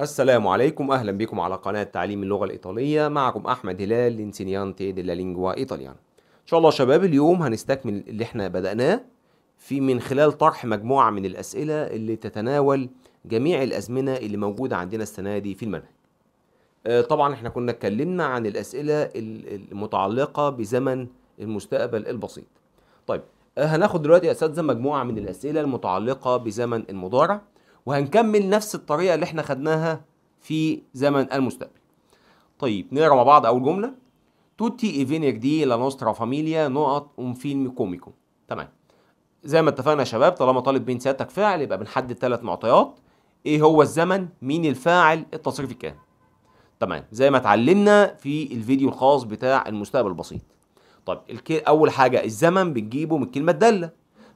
السلام عليكم أهلا بكم على قناة تعليم اللغة الإيطالية معكم أحمد هلال لانسينيانتي ديلا لينجوا إيطاليان إن شاء الله شباب اليوم هنستكمل اللي احنا بدأناه في من خلال طرح مجموعة من الأسئلة اللي تتناول جميع الأزمنة اللي موجودة عندنا السنة دي في المنهج آه، طبعا احنا كنا اتكلمنا عن الأسئلة المتعلقة بزمن المستقبل البسيط طيب آه، هناخد دلوقتي يا أساتذة مجموعة من الأسئلة المتعلقة بزمن المضارع وهنكمل نفس الطريقة اللي احنا خدناها في زمن المستقبل طيب نقرا مع بعض أول جملة توتي اي دي لا نوسترا فاميليا نقط اون فيلم كوميكو تمام زي ما اتفقنا يا شباب طالما طالب بين سيادتك فاعل يبقى بنحدد ثلاث معطيات ايه هو الزمن مين الفاعل التصريف كان تمام زي ما اتعلمنا في الفيديو الخاص بتاع المستقبل البسيط طب اول حاجه الزمن بنجيبه من الكلمه الداله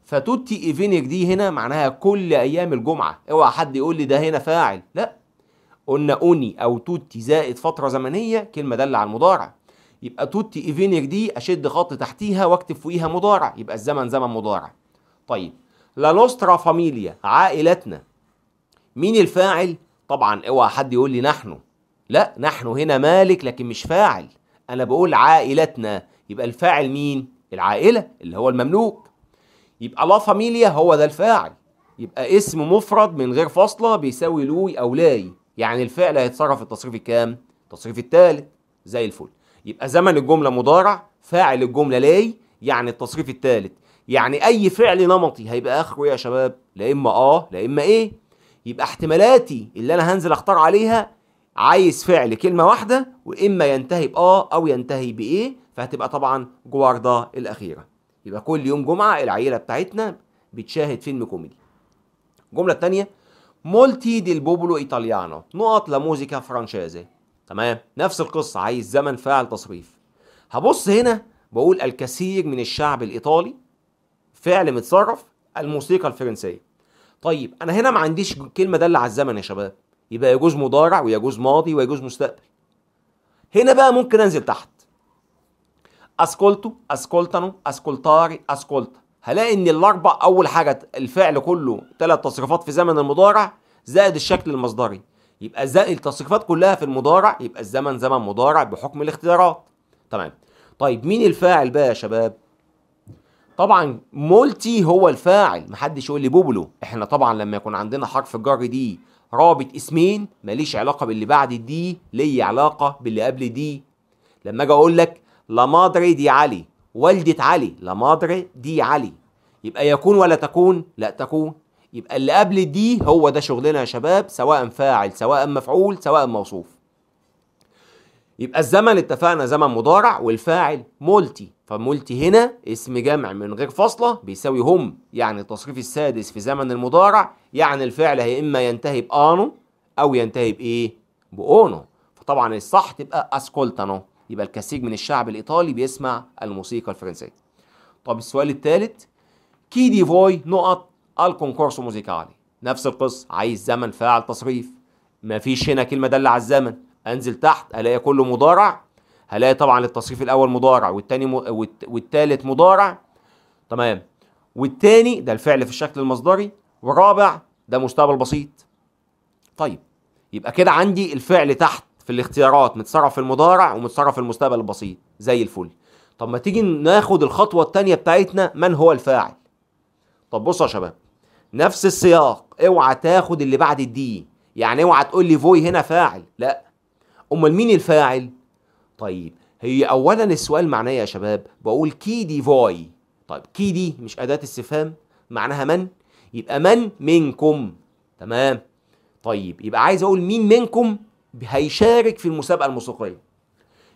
فتوتي ايفينيك دي هنا معناها كل ايام الجمعه اوعى حد يقول لي ده هنا فاعل لا قلنا اوني او توتي زائد فتره زمنيه كلمه داله على المضارع يبقى توتي ايفينيك دي اشد خط تحتيها واكتب فوقيها مضارع يبقى الزمن زمن مضارع طيب لا نوسترا فاميليا عائلتنا مين الفاعل طبعا اوعى حد يقول لي نحن لا نحن هنا مالك لكن مش فاعل انا بقول عائلتنا يبقى الفاعل مين العائله اللي هو المملوك يبقى لا فاميليا هو ده الفاعل يبقى اسم مفرد من غير فاصلة بيساوي لوي أو لاي يعني الفعل هيتصرف التصريف الكام؟ التصريف الثالث زي الفل يبقى زمن الجملة مضارع فاعل الجملة لاي يعني التصريف الثالث يعني أي فعل نمطي هيبقى آخره إيه يا شباب؟ لا إما آه لا إما إيه؟ يبقى احتمالاتي اللي أنا هنزل أختار عليها عايز فعل كلمة واحدة وإما ينتهي بآه أو ينتهي بإيه فهتبقى طبعا جوار ده الأخيرة يبقى كل يوم جمعه العيله بتاعتنا بتشاهد فيلم كوميدي الجمله الثانيه مولتي دي البوبولو ايطاليانو نقط موزيكا فرانشيزي تمام نفس القصه عايز زمن فاعل تصريف هبص هنا بقول الكثير من الشعب الايطالي فعل متصرف الموسيقى الفرنسيه طيب انا هنا ما عنديش كلمه داله على الزمن يا شباب يبقى يجوز مضارع ويجوز ماضي ويجوز مستقبل هنا بقى ممكن انزل تحت اسكولتو اسكولتانو اسكولتاري اسكولتا هلاقي ان الاربع اول حاجه الفعل كله ثلاث تصريفات في زمن المضارع زائد الشكل المصدري يبقى زائد التصريفات كلها في المضارع يبقى الزمن زمن مضارع بحكم الاختيارات تمام طيب مين الفاعل بقى يا شباب طبعا مولتي هو الفاعل محدش يقول لي بوبلو احنا طبعا لما يكون عندنا حرف الجر دي رابط اسمين ماليش علاقه باللي بعد دي ليه علاقه باللي قبل دي لما اجي اقول لك لا مادري دي علي والدة علي لا مادري دي علي يبقى يكون ولا تكون لا تكون يبقى اللي قبل دي هو ده شغلنا يا شباب سواء فاعل سواء مفعول سواء موصوف يبقى الزمن اتفقنا زمن مضارع والفاعل مولتي فمولتي هنا اسم جمع من غير فاصلة بيساوي هم يعني التصريف السادس في زمن المضارع يعني الفعل هي إما ينتهي بآنو أو ينتهي بإيه؟ بأونو فطبعا الصح تبقى أسكولتانو يبقى الكثير من الشعب الإيطالي بيسمع الموسيقى الفرنسية طب السؤال الثالث كي دي فوي نقط الكونكورسو موزيكالي نفس القصة عايز زمن فاعل تصريف مفيش هنا كلمة دالة على الزمن أنزل تحت ألاقي كله مضارع هلاقي طبعا التصريف الأول مضارع والتاني م... والتالت مضارع تمام والتاني ده الفعل في الشكل المصدري والرابع ده مستقبل بسيط طيب يبقى كده عندي الفعل تحت في الاختيارات متصرف في المضارع ومتصرف في المستقبل البسيط زي الفل طب ما تيجي ناخد الخطوه الثانيه بتاعتنا من هو الفاعل طب بصوا يا شباب نفس السياق اوعى تاخد اللي بعد الدي يعني اوعى تقول لي فوي هنا فاعل لا امال مين الفاعل طيب هي اولا السؤال معناه يا شباب بقول كي دي فوي طيب كي دي مش اداه استفهام معناها من يبقى من منكم تمام طيب يبقى عايز اقول مين منكم هيشارك في المسابقة الموسيقية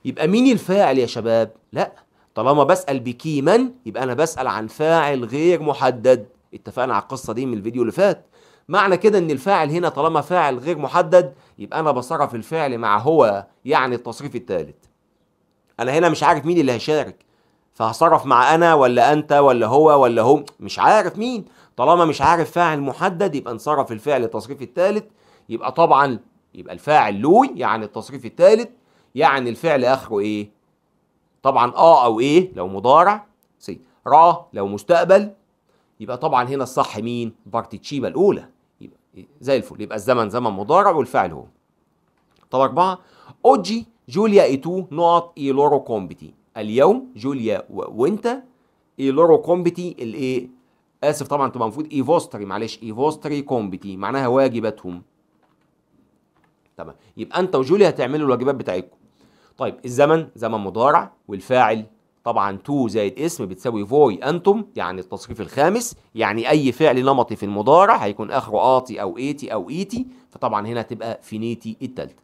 يبقى مين الفاعل يا شباب؟ لا طالما بسأل بكي من يبقى أنا بسأل عن فاعل غير محدد اتفقنا على القصة دي من الفيديو اللي فات معنى كده ان الفاعل هنا طالما فاعل غير محدد يبقى انا بصرف الفعل مع هو يعني التصريف الثالث انا هنا مش عارف مين اللي هيشارك فهصرف مع انا ولا انت ولا هو ولا هم مش عارف مين طالما مش عارف فاعل محدد يبقى نصرف الفعل التصريف الثالث يبقى طبعا يبقى الفاعل لوي يعني التصريف الثالث يعني الفعل اخره ايه طبعا اه او ايه لو مضارع سي را لو مستقبل يبقى طبعا هنا الصح مين بارتي تشيبا الاولى يبقى زي الفل يبقى الزمن زمن مضارع والفعل هو طب أربعة أوجي جوليا إيتو نقط إي لورو كومبتي اليوم جوليا وأنت إي لورو كومبتي الإيه آسف طبعا تبقى المفروض إيفوستري معلش إيفوستري كومبتي معناها واجباتهم تمام يبقى انت وجولي هتعملوا الواجبات بتاعتكم طيب الزمن زمن مضارع والفاعل طبعا تو زائد اسم بتساوي فوي انتم يعني التصريف الخامس يعني اي فعل نمطي في المضارع هيكون اخره اتي او ايتي او ايتي فطبعا هنا هتبقى فينيتي التالتة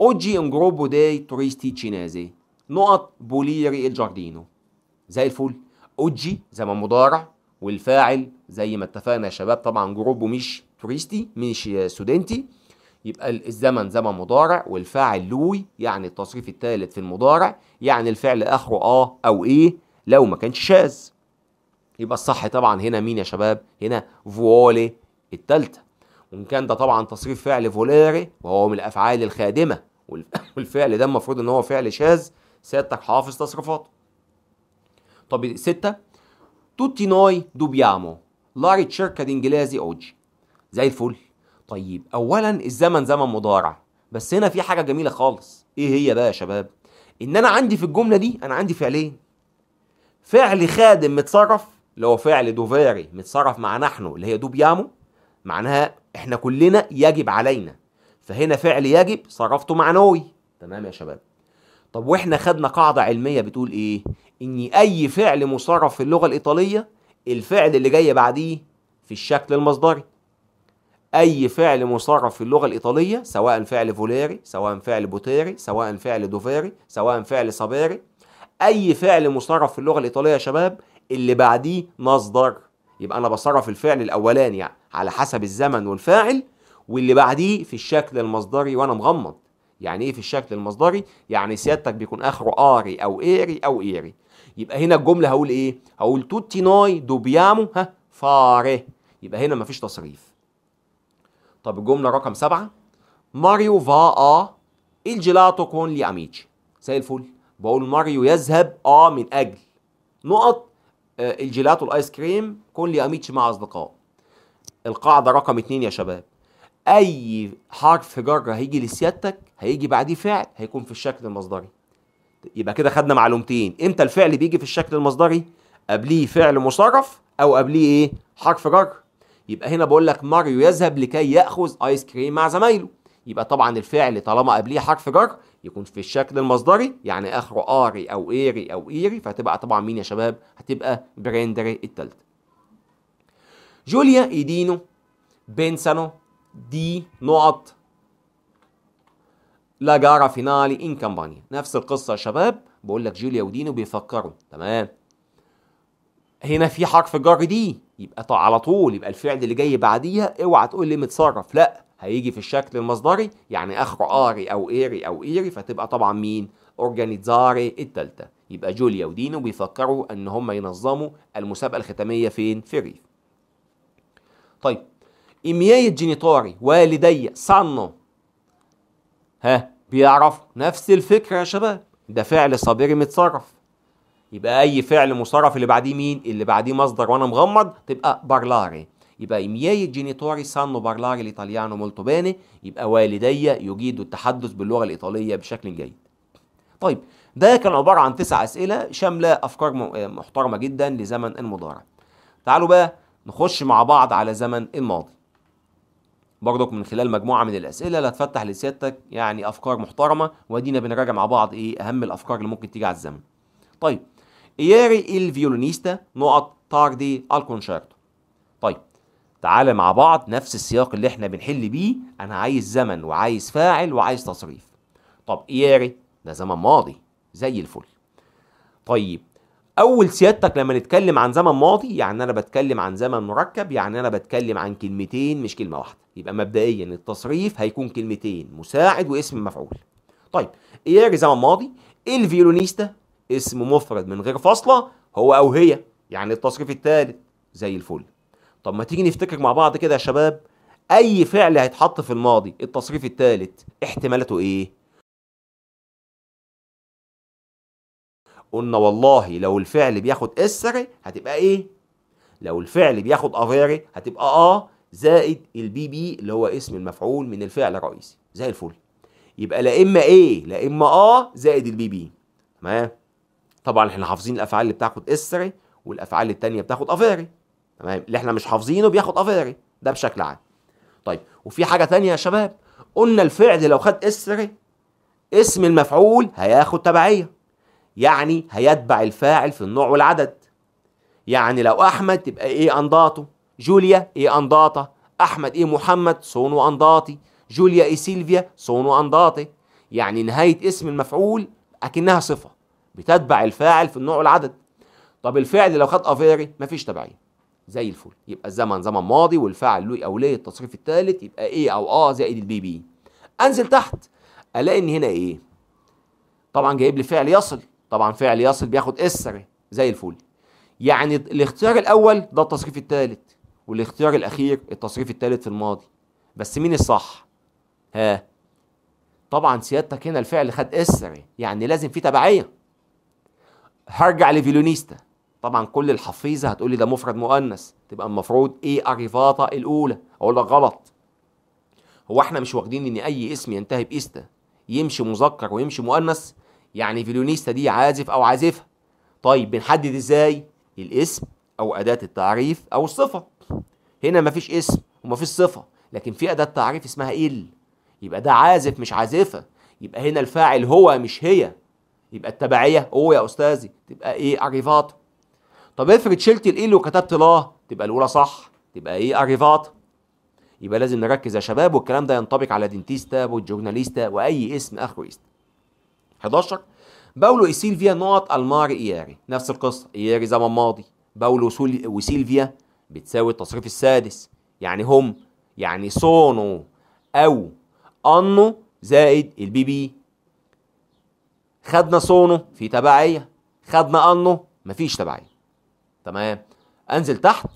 اوجي ان جروبو داي توريستي تشينازي نقط بوليري الجاردينو زي الفل اوجي زمن مضارع والفاعل زي ما اتفقنا يا شباب طبعا جروبو مش توريستي مش سودنتي يبقى الزمن زمن مضارع والفاعل لوي يعني التصريف الثالث في المضارع يعني الفعل اخره اه او ايه لو ما كانش شاذ يبقى الصح طبعا هنا مين يا شباب هنا فوالي الثالثه وان كان ده طبعا تصريف فعل فوليري وهو من الافعال الخادمه والفعل ده المفروض ان هو فعل شاذ سيادتك حافظ تصريفاته طب ستة توتي نوي دوبيامو la ricerca di اوجي زي الفل طيب اولا الزمن زمن مضارع بس هنا في حاجه جميله خالص ايه هي بقى يا شباب ان انا عندي في الجمله دي انا عندي فعلين فعل خادم متصرف اللي هو فعل دوفيري متصرف مع نحن اللي هي دوبيامو معناها احنا كلنا يجب علينا فهنا فعل يجب صرفته معنوي تمام يا شباب طب واحنا خدنا قاعده علميه بتقول ايه ان اي فعل مصرف في اللغه الايطاليه الفعل اللي جاي بعديه في الشكل المصدري أي فعل مصرف في اللغة الإيطالية سواء فعل فوليري سواء فعل بوتيري سواء فعل دوفيري سواء فعل صبيري أي فعل مصرف في اللغة الإيطالية يا شباب اللي بعديه مصدر يبقى أنا بصرف الفعل الأولاني يعني على حسب الزمن والفاعل واللي بعديه في الشكل المصدري وأنا مغمض يعني إيه في الشكل المصدري؟ يعني سيادتك بيكون آخره آري أو إيري أو إيري يبقى هنا الجملة هقول إيه؟ هقول توتي ناي دوبيامو ها فاري يبقى هنا مفيش تصريف طب الجمله رقم سبعه ماريو فا ا الجيلاتو كون لي اميتشي زي الفل بقول ماريو يذهب اه من اجل نقط آه الجيلاتو الايس كريم كون لي اميتشي مع اصدقاء القاعده رقم اتنين يا شباب اي حرف جر هيجي لسيادتك هيجي بعديه فعل هيكون في الشكل المصدري يبقى كده خدنا معلومتين امتى الفعل بيجي في الشكل المصدري قبليه فعل مصرف او قبليه ايه حرف جر يبقى هنا بقول لك ماريو يذهب لكي ياخذ ايس كريم مع زمايله يبقى طبعا الفعل طالما قبليه حرف جر يكون في الشكل المصدري يعني اخره اري او ايري او ايري فهتبقى طبعا مين يا شباب هتبقى بريندري الثالثه جوليا ايدينو بنسانو دي نقط لا جارا فينالي ان كامبانيا نفس القصه يا شباب بقول لك جوليا ودينو بيفكروا تمام هنا في حرف جر دي يبقى على طول يبقى الفعل اللي جاي بعديها اوعى تقول لي متصرف لا هيجي في الشكل المصدري يعني اخره اري او ايري او ايري فتبقى طبعا مين اورجانيزاري التالتة يبقى جوليا ودينو بيفكروا ان هم ينظموا المسابقه الختاميه فين في الريف طيب إمياي الجينيتوري والدي صنوا ها بيعرف نفس الفكره يا شباب ده فعل صابري متصرف يبقى اي فعل مصرف اللي بعديه مين اللي بعديه مصدر وانا مغمض تبقى بارلاري يبقى إمياي جينيتوري سانو بارلاري الإيطاليانو مولتو باني يبقى والدي يجيد التحدث باللغة الإيطالية بشكل جيد. طيب ده كان عبارة عن تسع أسئلة شاملة أفكار آه، محترمة جدا لزمن المضارع. تعالوا بقى نخش مع بعض على زمن الماضي. برضك من خلال مجموعة من الأسئلة اللي هتفتح لسيادتك يعني أفكار محترمة وأدينا بنراجع مع بعض إيه أهم الأفكار اللي ممكن تيجي على الزمن. طيب إياري الفيولونيستا نقط تاردي الكونشيرتو طيب تعالى مع بعض نفس السياق اللي احنا بنحل بيه أنا عايز زمن وعايز فاعل وعايز تصريف طب إياري ده زمن ماضي زي الفل طيب اول سيادتك لما نتكلم عن زمن ماضي يعني انا بتكلم عن زمن مركب يعني انا بتكلم عن كلمتين مش كلمه واحده يبقى مبدئيا التصريف هيكون كلمتين مساعد واسم مفعول طيب اياري زمن ماضي الفيولونيستا اسم مفرد من غير فاصلة هو أو هي يعني التصريف الثالث زي الفل طب ما تيجي نفتكر مع بعض كده يا شباب أي فعل هيتحط في الماضي التصريف الثالث احتمالاته إيه؟ قلنا والله لو الفعل بياخد اسر هتبقى ايه؟ لو الفعل بياخد افيري هتبقى اه زائد البي بي اللي هو اسم المفعول من الفعل الرئيسي زي الفل يبقى لا اما ايه لا اما اه زائد البي بي تمام طبعا احنا حافظين الافعال اللي بتاخد اسري والافعال التانيه بتاخد افيري تمام اللي احنا مش حافظينه بياخد افيري ده بشكل عام طيب وفي حاجه تانيه يا شباب قلنا الفعل لو خد اسري اسم المفعول هياخد تبعيه يعني هيتبع الفاعل في النوع والعدد يعني لو احمد تبقى ايه انضاطه جوليا ايه انضاطه احمد ايه محمد سونو انضاطي جوليا ايه سيلفيا سونو انضاطي يعني نهايه اسم المفعول اكنها صفه بتتبع الفاعل في النوع والعدد طب الفعل لو خد افيري مفيش تبعيه زي الفل يبقى الزمن زمن ماضي والفعل له اوليه التصريف الثالث يبقى ايه او اه زائد البي بي انزل تحت الاقي ان هنا ايه طبعا جايب لي فعل يصل طبعا فعل يصل بياخد اسر زي الفل يعني الاختيار الاول ده التصريف الثالث والاختيار الاخير التصريف الثالث في الماضي بس مين الصح ها طبعا سيادتك هنا الفعل خد اسر يعني لازم في تبعيه هرجع لفيلونيستا طبعا كل الحفيظه هتقول لي ده مفرد مؤنث تبقى المفروض ايه اريفاتا الاولى اقول لك غلط هو احنا مش واخدين ان اي اسم ينتهي بايستا يمشي مذكر ويمشي مؤنث يعني فيلونيستا دي عازف او عازفه طيب بنحدد ازاي الاسم او اداه التعريف او الصفه هنا مفيش اسم ومفيش صفه لكن في اداه تعريف اسمها ال يبقى ده عازف مش عازفه يبقى هنا الفاعل هو مش هي يبقى التبعيه او يا استاذي تبقى ايه اريفات طب افرض شلت لو وكتبت لا تبقى الاولى صح تبقى ايه اريفات يبقى لازم نركز يا شباب والكلام ده ينطبق على دينتيستا والجورناليستا واي اسم اخره اسم 11 باولو وسيلفيا نقط الماري اياري نفس القصه اياري زمن ماضي باولو وسيلفيا بتساوي التصريف السادس يعني هم يعني سونو او انو زائد البي بي خدنا صونه في تبعية خدنا أنه مفيش تبعية تمام أنزل تحت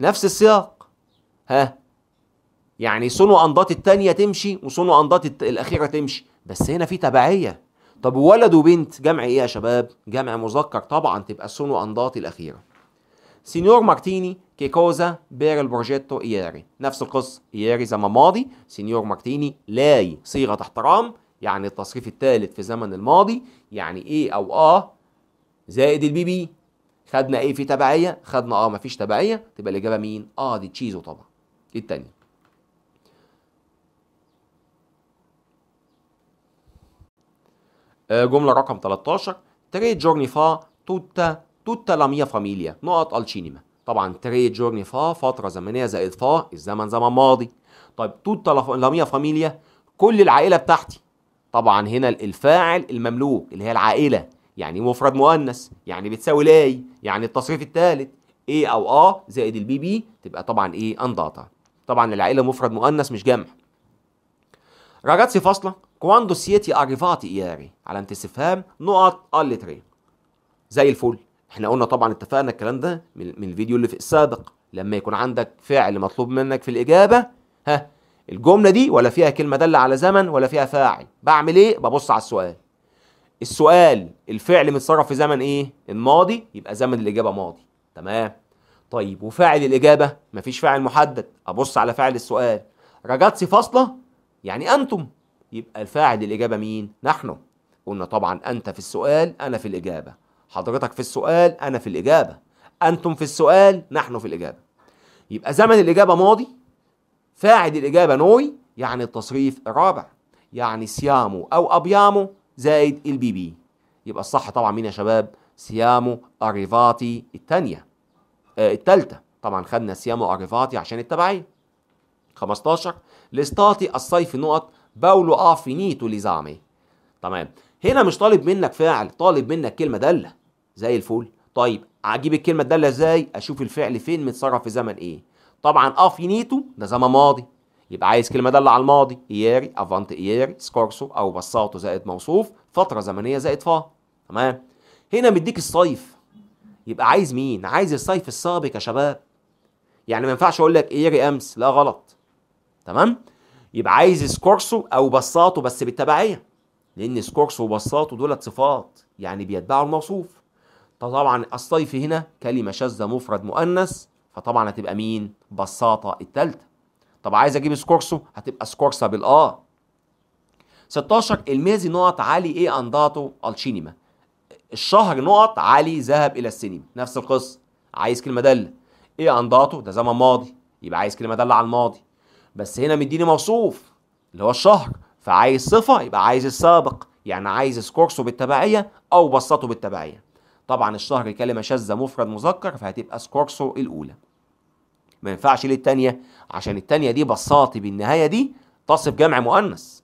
نفس السياق ها يعني صونه أنضات التانية تمشي وصونه أنضات الأخيرة تمشي بس هنا في تبعية طب ولد وبنت جمع إيه يا شباب جمع مذكر طبعا تبقى صونه أنضات الأخيرة سينيور مارتيني كي كوزا بير البروجيتو إياري نفس القصة إياري زمان ماضي سينيور مارتيني لاي صيغة احترام يعني التصريف الثالث في زمن الماضي يعني ايه او اه زائد البي بي خدنا ايه في تبعيه خدنا اه مفيش تبعيه تبقى الاجابه مين اه دي تشيزو طبعا دي الثانيه آه، جمله رقم 13 تري جورني فا توتا توتا لا ميا فاميليا نقط الشينيما طبعا تري جورني فا فتره زمنيه زائد فا الزمن زمن ماضي طيب توتا لا ميا فاميليا كل العائله بتاعتي طبعا هنا الفاعل المملوك اللي هي العائلة يعني مفرد مؤنث يعني بتساوي لاي يعني التصريف الثالث اي او اه زائد البي بي تبقى طبعا ايه انضاطة طبعا العائلة مفرد مؤنث مش جمع ragazzi فاصلة كواندو سيتي اريفاتي اياري علامة استفهام نقط اللي زي الفل احنا قلنا طبعا اتفقنا الكلام ده من الفيديو اللي في السابق لما يكون عندك فعل مطلوب منك في الإجابة ها الجملة دي ولا فيها كلمة دالة على زمن ولا فيها فاعل بعمل ايه ببص على السؤال السؤال الفعل متصرف في زمن ايه الماضي يبقى زمن الإجابة ماضي تمام طيب وفاعل الإجابة مفيش فاعل محدد أبص على فاعل السؤال رجعت فاصلة يعني أنتم يبقى الفاعل الإجابة مين نحن قلنا طبعا أنت في السؤال أنا في الإجابة حضرتك في السؤال أنا في الإجابة أنتم في السؤال نحن في الإجابة يبقى زمن الإجابة ماضي فاعل الإجابة نوي يعني التصريف الرابع يعني سيامو أو أبيامو زائد البي بي يبقى الصح طبعا مين يا شباب سيامو أريفاتي الثانية آه الثالثة طبعا خدنا سيامو أريفاتي عشان التبعية 15 لستاتي الصيف نقط باولو آفينيتو لزامي تمام هنا مش طالب منك فاعل طالب منك كلمة دالة زي الفل طيب اجيب الكلمه الداله ازاي اشوف الفعل فين متصرف في زمن ايه طبعا اه افينيتو ده زمن ماضي يبقى عايز كلمه داله على الماضي اياري افانت اياري سكورسو او بساطو زائد موصوف فتره زمنيه زائد فا تمام هنا مديك الصيف يبقى عايز مين عايز الصيف السابق يا شباب يعني ما ينفعش اقول لك اياري امس لا غلط تمام يبقى عايز سكورسو او بساطو بس بالتبعيه لان سكورسو وبساطو دولت صفات يعني بيتبعوا الموصوف طبعا الصيف هنا كلمه شاذه مفرد مؤنث فطبعا هتبقى مين بساطة التالتة طب عايز اجيب سكورسو هتبقى سكورسا بالآ 16 الميزي نقط عالي ايه انداتو الشينما الشهر نقط عالي ذهب الى السينما نفس القصه عايز كلمه داله ايه انداتو ده زمن ماضي يبقى عايز كلمه داله على الماضي بس هنا مديني موصوف اللي هو الشهر فعايز صفه يبقى عايز السابق يعني عايز سكورسو بالتبعيه او بسطه بالتبعيه طبعا الشهر كلمه شاذه مفرد مذكر فهتبقى سكورسو الاولى ما ينفعش ليه التانية عشان التانية دي بساطي بالنهاية دي تصف جمع مؤنث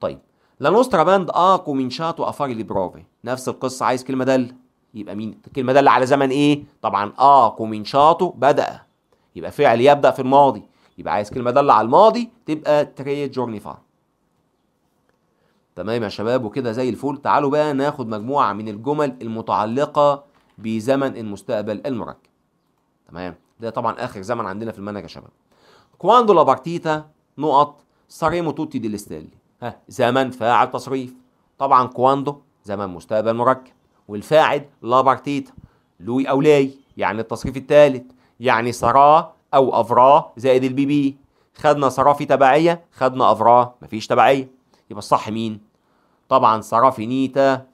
طيب لا نوسترا باند اكو من شاتو افاري لبرافي نفس القصة عايز كلمة دالة يبقى مين الكلمة دالة على زمن ايه طبعا اكو من شاتو بدأ يبقى فعل يبدأ في الماضي يبقى عايز كلمة دالة على الماضي تبقى تري فار تمام يا شباب وكده زي الفل تعالوا بقى ناخد مجموعة من الجمل المتعلقة بزمن المستقبل المركب تمام ده طبعا اخر زمن عندنا في المنهج يا شباب كواندو لا نقط ساريمو توتي دي لستالي ها زمن فاعل تصريف طبعا كواندو زمن مستقبل مركب والفاعل لا لوي او لاي يعني التصريف الثالث يعني سرا او افراه زائد البي بي خدنا سرا في تبعيه خدنا افراه مفيش تبعيه يبقى الصح مين طبعا سرا في نيتا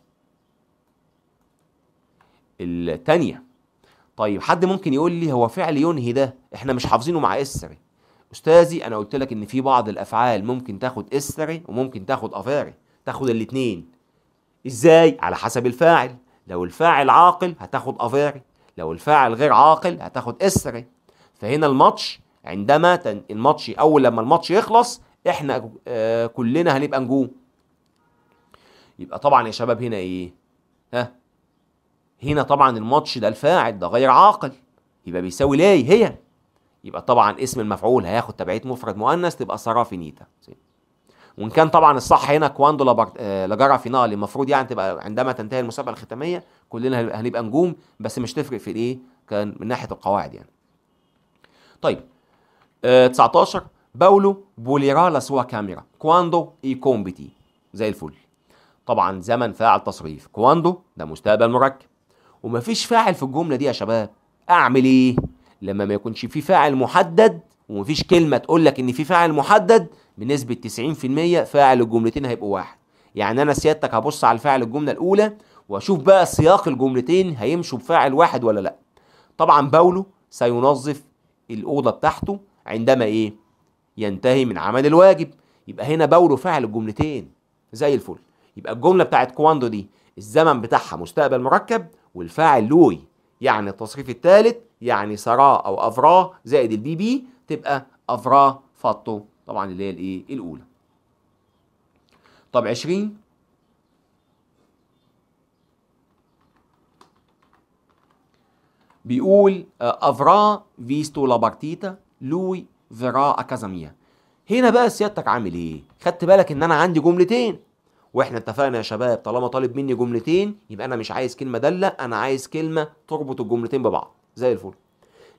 الثانيه طيب حد ممكن يقول لي هو فعل ينهي ده احنا مش حافظينه مع اسري استاذي انا قلت لك ان في بعض الافعال ممكن تاخد اسري وممكن تاخد افاري تاخد الاثنين ازاي على حسب الفاعل لو الفاعل عاقل هتاخد افاري لو الفاعل غير عاقل هتاخد اسري فهنا الماتش عندما تن... الماتش اول لما الماتش يخلص احنا آه كلنا هنبقى نجوم يبقى طبعا يا شباب هنا ايه ها هنا طبعا الماتش ده الفاعل ده غير عاقل يبقى بيساوي لاي هي يبقى طبعا اسم المفعول هياخد تبعيه مفرد مؤنث تبقى سارا فينيتا وان كان طبعا الصح هنا كواندو لبرت... آه، لجرى فينالي المفروض يعني تبقى عندما تنتهي المسابقه الختاميه كلنا هنبقى نجوم بس مش تفرق في الايه كان من ناحيه القواعد يعني طيب آه 19 باولو بوليرا لا سوا كاميرا كواندو اي كومبتي زي الفل طبعا زمن فاعل تصريف كواندو ده مستقبل مركب ومفيش فاعل في الجمله دي يا شباب اعمل ايه لما ما يكونش في فاعل محدد ومفيش كلمه تقول لك ان في فاعل محدد بنسبه 90% فاعل الجملتين هيبقوا واحد يعني انا سيادتك هبص على الفاعل الجمله الاولى واشوف بقى سياق الجملتين هيمشوا بفاعل واحد ولا لا طبعا باولو سينظف الاوضه بتاعته عندما ايه ينتهي من عمل الواجب يبقى هنا باولو فاعل الجملتين زي الفل يبقى الجمله بتاعت كواندو دي الزمن بتاعها مستقبل مركب والفاعل لوي يعني التصريف الثالث يعني سرا او افراه زائد البي بي تبقى افراه فاتو طبعا اللي هي الايه الاولى طب 20 بيقول آه، افرا فيستو لابارتيتا لوي فيرا اكازاميا هنا بقى سيادتك عامل ايه خدت بالك ان انا عندي جملتين واحنا اتفقنا يا شباب طالما طالب مني جملتين يبقى انا مش عايز كلمه داله انا عايز كلمه تربط الجملتين ببعض زي الفل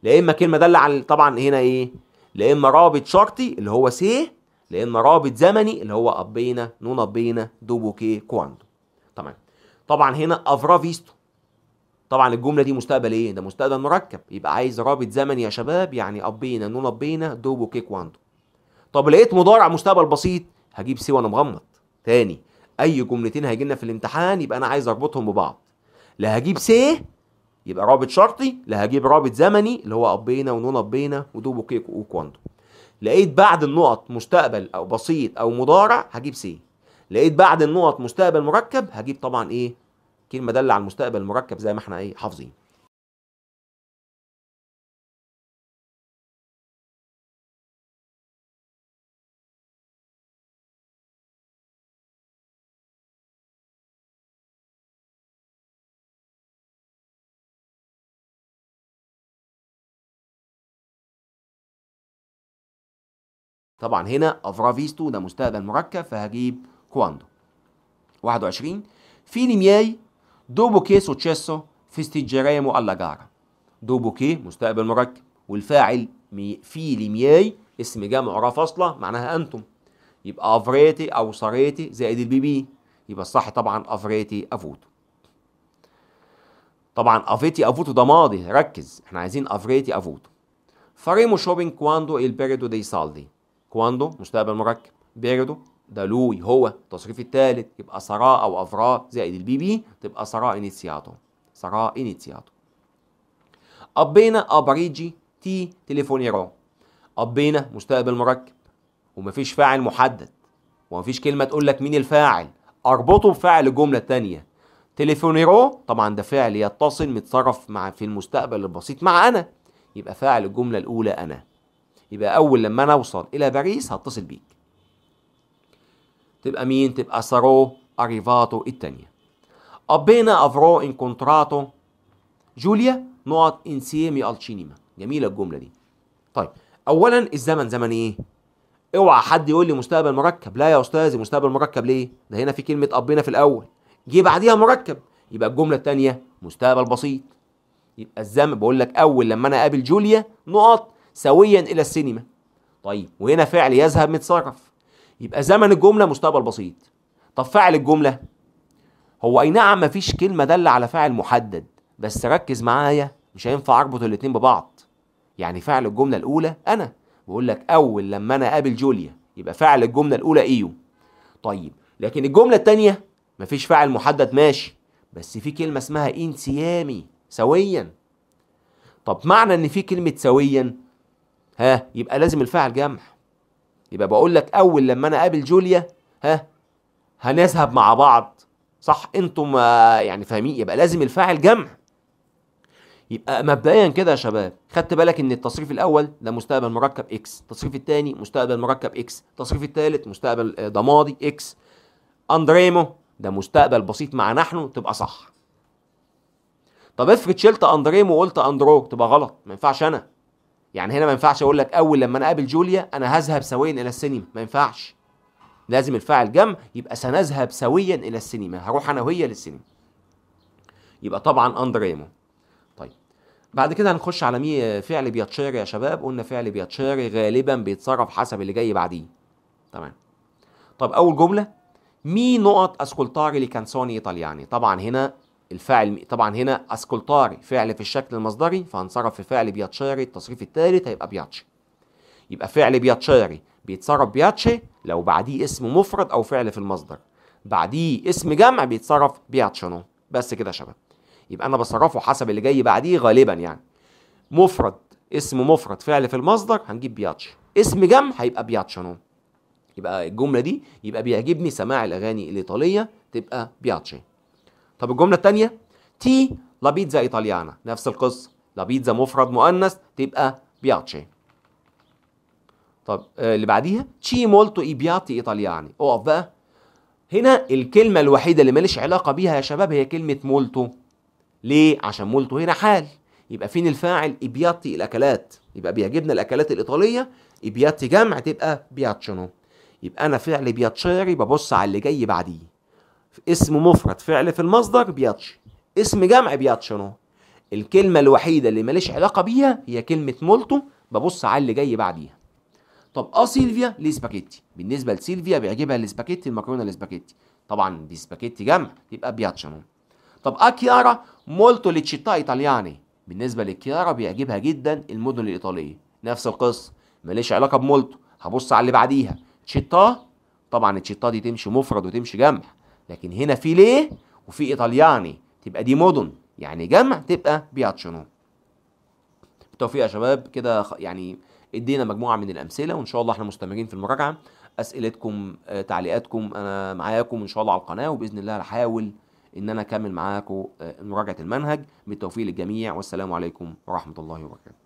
لا اما كلمه داله على طبعا هنا ايه لا اما رابط شرطي اللي هو سي لا اما رابط زمني اللي هو ابينا نون ابينا دوبو كي كواندو تمام طبعا هنا افرا فيستو طبعا الجمله دي مستقبل ايه ده مستقبل مركب يبقى عايز رابط زمني يا شباب يعني ابينا نون ابينا دوبو كي كواندو طب لقيت مضارع مستقبل بسيط هجيب سي وانا مغمض تاني اي جملتين هيجي لنا في الامتحان يبقى انا عايز اربطهم ببعض لا هجيب سي يبقى رابط شرطي لا هجيب رابط زمني اللي هو ابينا ونون ابينا ودوب كيكو وكواندو لقيت بعد النقط مستقبل او بسيط او مضارع هجيب سي لقيت بعد النقط مستقبل مركب هجيب طبعا ايه كلمه داله على المستقبل المركب زي ما احنا ايه حافظين طبعا هنا افرا فيستو ده مستقبل مركب فهجيب كواندو 21 فيلي مياي دوبو كي سوتشيسو فيستيجيريمو الا جارا دوبو كي مستقبل مركب والفاعل مي فيلي مياي اسم جمع را فاصله معناها انتم يبقى افريتي او صريتي زائد البي بي يبقى الصح طبعا افريتي افوتو طبعا افيتي افوتو ده ماضي ركز احنا عايزين افريتي افوتو فريمو شوبينج كواندو il دي سالدي كواندو مستقبل مركب بيردو دالوي هو التصريف الثالث يبقى سراء او افراء زائد البي بي تبقى سراء انيتسياتو سراء انيتسياتو ابينا ابريجي تي تليفونيرو ابينا مستقبل مركب ومفيش فاعل محدد ومفيش كلمه تقول لك مين الفاعل اربطه بفاعل الجمله الثانيه تليفونيرو طبعا ده فعل يتصل متصرف مع في المستقبل البسيط مع انا يبقى فاعل الجمله الاولى انا يبقى أول لما أنا أوصل إلى باريس هتصل بيك تبقى مين؟ تبقى سارو أريفاتو التانية أبينا أفرو إن كونتراتو جوليا نقط إنسيمي الشينيما جميلة الجملة دي طيب أولا الزمن زمن إيه؟ اوعى حد يقول لي مستقبل مركب لا يا استاذي مستقبل مركب ليه ده هنا في كلمه ابينا في الاول جه بعديها مركب يبقى الجمله الثانيه مستقبل بسيط يبقى الزمن بقول لك اول لما انا اقابل جوليا نقط سويا الى السينما طيب وهنا فعل يذهب متصرف يبقى زمن الجمله مستقبل بسيط طب فعل الجمله هو اي نعم مفيش كلمه داله على فاعل محدد بس ركز معايا مش هينفع اربط الاتنين ببعض يعني فعل الجمله الاولى انا بقول لك اول لما انا اقابل جوليا يبقى فعل الجمله الاولى ايو طيب لكن الجمله الثانيه مفيش فاعل محدد ماشي بس في كلمه اسمها انسيامي سويا طب معنى ان في كلمه سويا ها يبقى لازم الفاعل جمع يبقى بقول لك اول لما انا اقابل جوليا ها هنذهب مع بعض صح انتم آه، يعني فاهمين يبقى لازم الفاعل جمع يبقى مبدئيا كده يا شباب خدت بالك ان التصريف الاول ده مستقبل مركب اكس التصريف الثاني مستقبل مركب اكس التصريف الثالث مستقبل ضمادي آه، اكس اندريمو ده مستقبل بسيط مع نحن تبقى صح طب افرض شلت اندريمو وقلت اندرو تبقى غلط ما ينفعش انا يعني هنا ما ينفعش اقول لك اول لما انا اقابل جوليا انا هذهب سويا الى السينما ما ينفعش لازم الفاعل جمع يبقى سنذهب سويا الى السينما هروح انا وهي للسينما يبقى طبعا اندريمو طيب بعد كده هنخش على مي فعل بيتشاري يا شباب قلنا فعل بيتشاري غالبا بيتصرف حسب اللي جاي بعديه تمام طب اول جمله مي نقط اسكولتاري لكانسوني ايطالياني طبعا هنا الفاعل طبعا هنا اسكولتاري فعل في الشكل المصدري فهنصرف في فعل بياتشاري التصريف الثالث هيبقى بياتشي يبقى فعل بياتشاري بيتصرف بياتشي لو بعديه اسم مفرد او فعل في المصدر بعديه اسم جمع بيتصرف بياتشانو بس كده يا شباب يبقى انا بصرفه حسب اللي جاي بعديه غالبا يعني مفرد اسم مفرد فعل في المصدر هنجيب بياتشي اسم جمع هيبقى بياتشانو يبقى الجمله دي يبقى بيعجبني سماع الاغاني الايطاليه تبقى بياتشي طب الجمله الثانيه تي لا بيتزا ايطاليانا نفس القصه لا بيتزا مفرد مؤنث تبقى بياتشي طب آه، اللي بعديها تشي مولتو اي بياتي ايطالياني اقف بقى هنا الكلمه الوحيده اللي ماليش علاقه بيها يا شباب هي كلمه مولتو ليه عشان مولتو هنا حال يبقى فين الفاعل ابياتي الاكلات يبقى بيعجبنا الاكلات الايطاليه ابياتي جمع تبقى بياتشنو يبقى انا فعل بياتشيري ببص على اللي جاي بعديه اسم مفرد فعل في المصدر بيطش اسم جمع بياتش الكلمة الوحيدة اللي ماليش علاقة بيها هي كلمة مولتو ببص على اللي جاي بعديها طب اه سيلفيا ليه سباكيتي بالنسبة لسيلفيا بيعجبها الاسباكيتي المكرونة الاسباكيتي طبعا دي سباكيتي جمع يبقى بياتش طب اه كيارا مولتو لتشيتا ايطالياني بالنسبة لكيارا بيعجبها جدا المدن الإيطالية نفس القصة ماليش علاقة بمولتو هبص على اللي بعديها تشيتا طبعا التشيتا دي تمشي مفرد وتمشي جمع لكن هنا في ليه وفي ايطالياني تبقى دي مدن يعني جمع تبقى بياتشينو بالتوفيق يا شباب كده يعني ادينا مجموعه من الامثله وان شاء الله احنا مستمرين في المراجعه اسئلتكم آه، تعليقاتكم انا معاكم ان شاء الله على القناه وباذن الله هحاول ان انا اكمل معاكم آه، مراجعه المنهج بالتوفيق للجميع والسلام عليكم ورحمه الله وبركاته